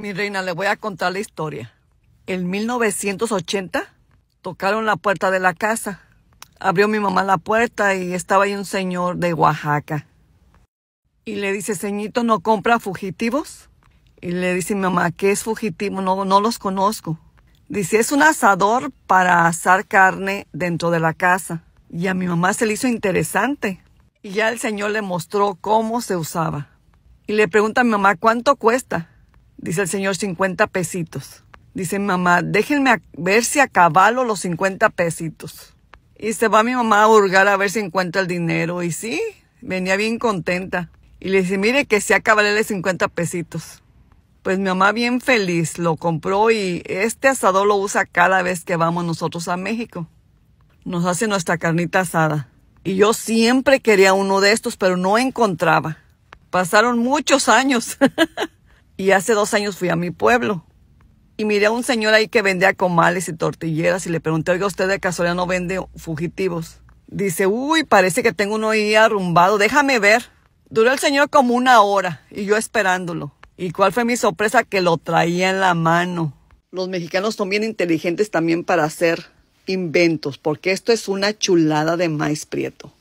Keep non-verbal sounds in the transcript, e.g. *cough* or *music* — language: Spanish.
Mi reina, le voy a contar la historia. En 1980 tocaron la puerta de la casa. Abrió mi mamá la puerta y estaba ahí un señor de Oaxaca. Y le dice, Señito, ¿no compra fugitivos? Y le dice mi mamá, ¿qué es fugitivo? No, no los conozco. Dice, es un asador para asar carne dentro de la casa. Y a mi mamá se le hizo interesante. Y ya el señor le mostró cómo se usaba. Y le pregunta a mi mamá, ¿cuánto cuesta? Dice el señor 50 pesitos. Dice mi mamá, déjenme ver si acabalo los 50 pesitos. Y se va mi mamá a hurgar a ver si encuentra el dinero. Y sí, venía bien contenta. Y le dice, mire que se acabaré los 50 pesitos. Pues mi mamá bien feliz lo compró y este asador lo usa cada vez que vamos nosotros a México. Nos hace nuestra carnita asada. Y yo siempre quería uno de estos, pero no encontraba. Pasaron muchos años. *laughs* Y hace dos años fui a mi pueblo y miré a un señor ahí que vendía comales y tortilleras y le pregunté, oiga, ¿usted de casualidad no vende fugitivos? Dice, uy, parece que tengo uno ahí arrumbado, déjame ver. Duró el señor como una hora y yo esperándolo. ¿Y cuál fue mi sorpresa? Que lo traía en la mano. Los mexicanos son bien inteligentes también para hacer inventos, porque esto es una chulada de maíz prieto.